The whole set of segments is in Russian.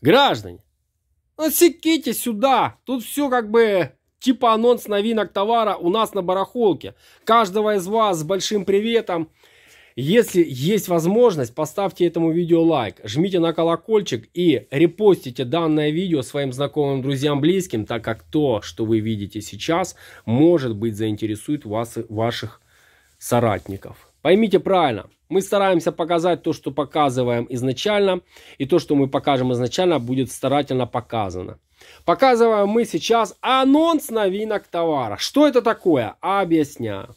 Граждане, насеките сюда. Тут все как бы типа анонс новинок товара у нас на барахолке. Каждого из вас с большим приветом. Если есть возможность, поставьте этому видео лайк, жмите на колокольчик и репостите данное видео своим знакомым, друзьям, близким, так как то, что вы видите сейчас, может быть заинтересует вас и ваших соратников. Поймите правильно, мы стараемся показать то, что показываем изначально, и то, что мы покажем изначально, будет старательно показано. Показываем мы сейчас анонс новинок товара. Что это такое? Объясняю.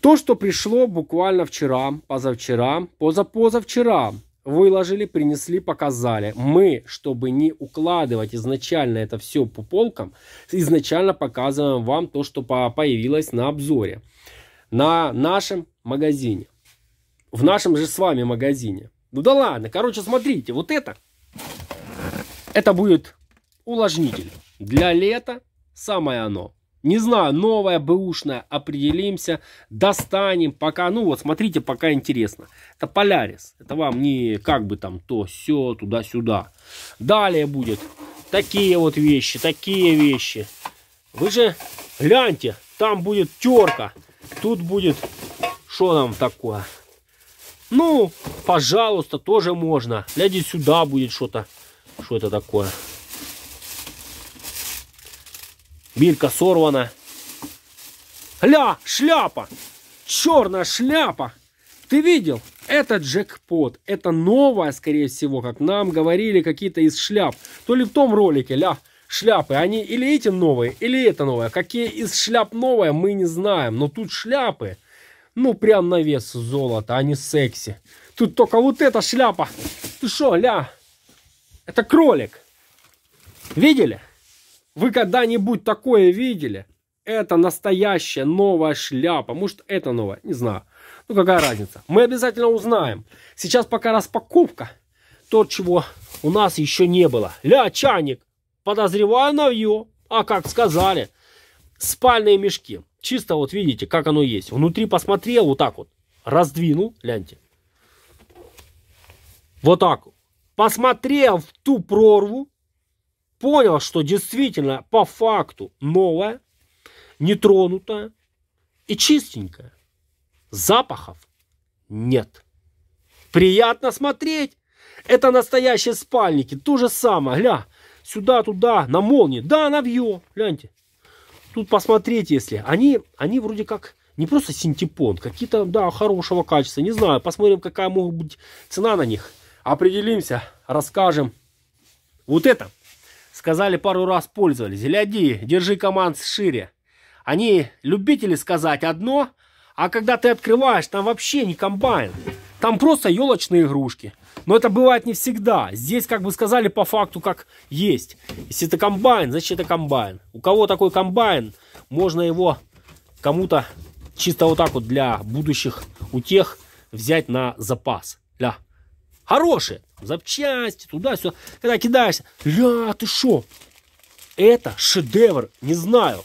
То, что пришло буквально вчера, позавчера, позапозавчера, выложили, принесли, показали. Мы, чтобы не укладывать изначально это все по полкам, изначально показываем вам то, что появилось на обзоре. На нашем магазине. В нашем же с вами магазине. Ну да ладно, короче, смотрите, вот это, это будет увлажнитель. Для лета самое оно. Не знаю, новая бэушная, определимся, достанем, пока, ну вот, смотрите, пока интересно. Это Полярис, это вам не как бы там то, все туда-сюда. Далее будет такие вот вещи, такие вещи. Вы же гляньте, там будет терка, тут будет что там такое? Ну, пожалуйста, тоже можно. Гляди, сюда будет что-то. Что это такое? Бирка сорвана. Ля, шляпа! Черная шляпа! Ты видел? Это джекпот. Это новая, скорее всего, как нам говорили какие-то из шляп. То ли в том ролике, ля, шляпы. Они или эти новые, или это новое. Какие из шляп новые, мы не знаем. Но тут шляпы. Ну, прям на вес золота, а не секси. Тут только вот эта шляпа. Ты шо, ля? Это кролик. Видели? Вы когда-нибудь такое видели? Это настоящая новая шляпа. Может, это новая? Не знаю. Ну, какая разница? Мы обязательно узнаем. Сейчас пока распаковка. То, чего у нас еще не было. Ля, чайник. Подозреваю на навью. А как сказали. Спальные мешки. Чисто вот видите, как оно есть. Внутри посмотрел, вот так вот. Раздвинул, гляньте. Вот так. Посмотрел в ту прорву, понял, что действительно по факту новая, нетронутая и чистенькая. Запахов нет. Приятно смотреть. Это настоящие спальники. То же самое. Гля, сюда-туда, на молнии. Да, на вью, Гляньте тут посмотреть, если. Они, они вроде как не просто синтепон, какие-то, да, хорошего качества. Не знаю, посмотрим, какая может быть цена на них. Определимся, расскажем. Вот это. Сказали пару раз пользовались. Гляди, держи команд шире. Они любители сказать одно, а когда ты открываешь, там вообще не комбайн. Там просто елочные игрушки. Но это бывает не всегда. Здесь, как бы сказали, по факту как есть. Если это комбайн, значит это комбайн. У кого такой комбайн, можно его кому-то чисто вот так вот для будущих утех взять на запас. ля хорошие запчасти, туда все. Когда кидаешься, ля, ты шо? Это шедевр, не знаю.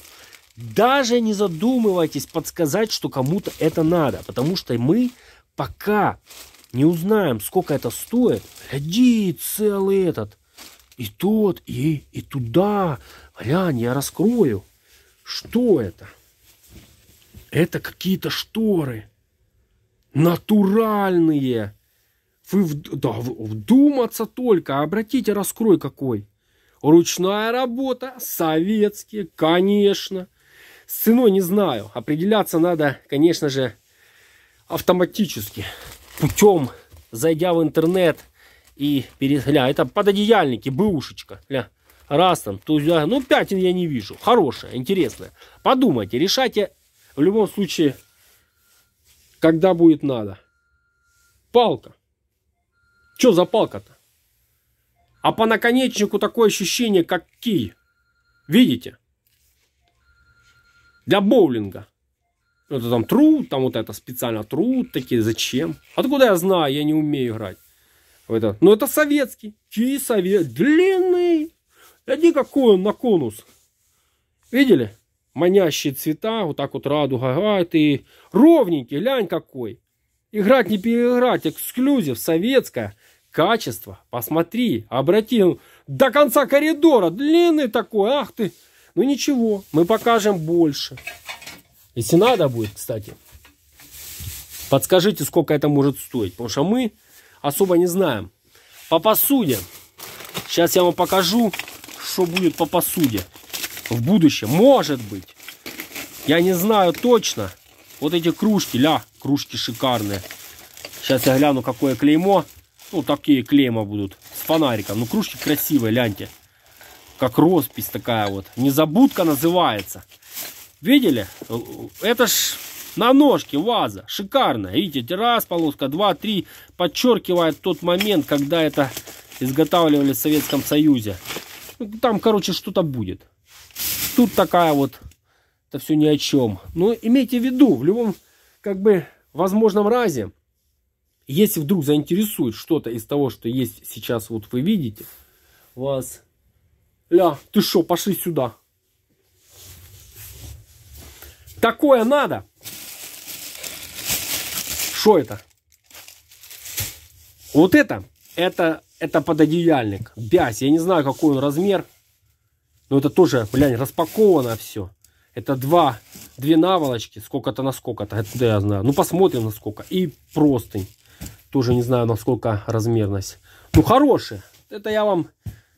Даже не задумывайтесь подсказать, что кому-то это надо, потому что мы пока не узнаем, сколько это стоит, гляди, целый этот. И тот, и, и туда. Глянь, я раскрою. Что это? Это какие-то шторы. Натуральные. Вы да, вдуматься только, обратите раскрой какой. Ручная работа, советские, конечно. С ценой не знаю. Определяться надо, конечно же, автоматически путем, зайдя в интернет и перед... Ля, это пододеяльники, бэушечка. Ля, раз там, туда. Ну, пятен я не вижу. Хорошая, интересная. Подумайте, решайте в любом случае, когда будет надо. Палка. Что за палка-то? А по наконечнику такое ощущение, как кий. Видите? Для боулинга. Это там true, там вот это специально true, такие, зачем? Откуда я знаю, я не умею играть. в Это, ну это советский, чьи совет, длинный. Иди какой он на конус. Видели? Манящие цвета, вот так вот радуга, а ты ровненький, лянь какой. Играть не переиграть, эксклюзив, советское качество. Посмотри, обрати, до конца коридора, длинный такой, ах ты. Ну ничего, мы покажем больше. Если надо будет, кстати, подскажите, сколько это может стоить. Потому что мы особо не знаем. По посуде. Сейчас я вам покажу, что будет по посуде в будущем. Может быть. Я не знаю точно. Вот эти кружки. Ля, кружки шикарные. Сейчас я гляну, какое клеймо. Ну, такие клейма будут. С фонариком. Ну, кружки красивые, ляньте. Как роспись такая вот. Незабудка называется. Видели? Это ж на ножке ваза. Шикарно. Видите, раз, полоска, два, три. Подчеркивает тот момент, когда это изготавливали в Советском Союзе. Ну, там, короче, что-то будет. Тут такая вот, это все ни о чем. Но имейте в виду, в любом, как бы, возможном разе, если вдруг заинтересует что-то из того, что есть сейчас, вот вы видите, вас... Ля, ты что, пошли сюда. Такое надо. Что это? Вот это, это, это пододеяльник. Бязь, я не знаю, какой он размер. Но это тоже, блядь, распаковано все. Это два, две наволочки, сколько-то на сколько-то, откуда я знаю. Ну, посмотрим, на сколько. И простынь. Тоже не знаю, насколько размерность. Ну, хорошие. Это я вам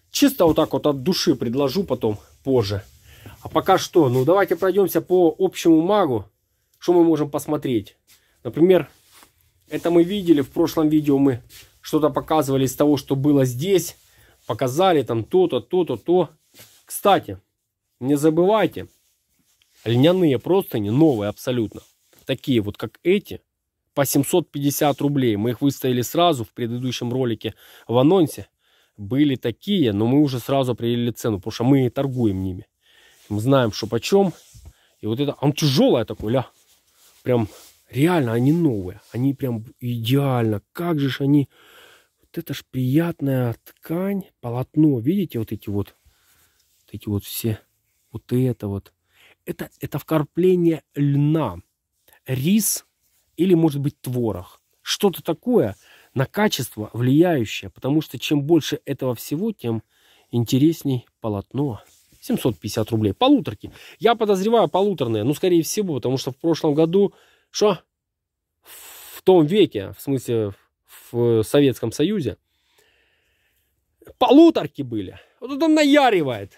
чисто вот так вот от души предложу потом позже. А пока что, ну давайте пройдемся по общему магу, что мы можем посмотреть. Например, это мы видели в прошлом видео, мы что-то показывали из того, что было здесь. Показали там то-то, то-то, то. Кстати, не забывайте, льняные простыни новые абсолютно. Такие вот, как эти, по 750 рублей. Мы их выставили сразу в предыдущем ролике в анонсе. Были такие, но мы уже сразу определили цену, потому что мы торгуем ними. Мы знаем, что почем. И вот это, а он тяжелое такое, ля. Прям реально они новые. Они прям идеально. Как же ж они... Вот это ж приятная ткань, полотно. Видите, вот эти вот, вот эти вот все, вот это вот. Это, это вкорпление льна, рис или, может быть, творог. Что-то такое на качество влияющее, потому что чем больше этого всего, тем интересней полотно. 750 рублей. Полуторки. Я подозреваю полуторные. Ну, скорее всего, потому что в прошлом году... Что? В том веке, в смысле, в Советском Союзе, полуторки были. Вот он наяривает.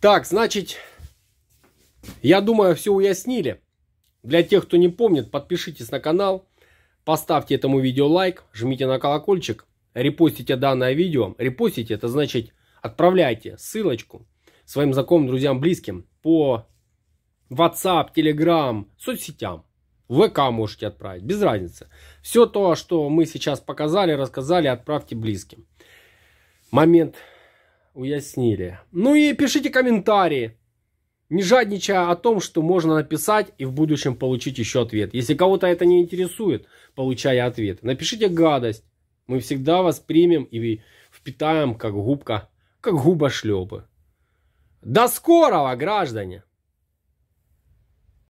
Так, значит, я думаю, все уяснили. Для тех, кто не помнит, подпишитесь на канал. Поставьте этому видео лайк, жмите на колокольчик, репостите данное видео. Репостите, это значит отправляйте ссылочку своим знакомым, друзьям, близким по WhatsApp, Telegram, соцсетям. ВК можете отправить, без разницы. Все то, что мы сейчас показали, рассказали, отправьте близким. Момент уяснили. Ну и пишите комментарии не жадничая о том, что можно написать и в будущем получить еще ответ. Если кого-то это не интересует, получая ответ, напишите гадость. Мы всегда вас примем и впитаем, как губка, как губа шлепы. До скорого, граждане!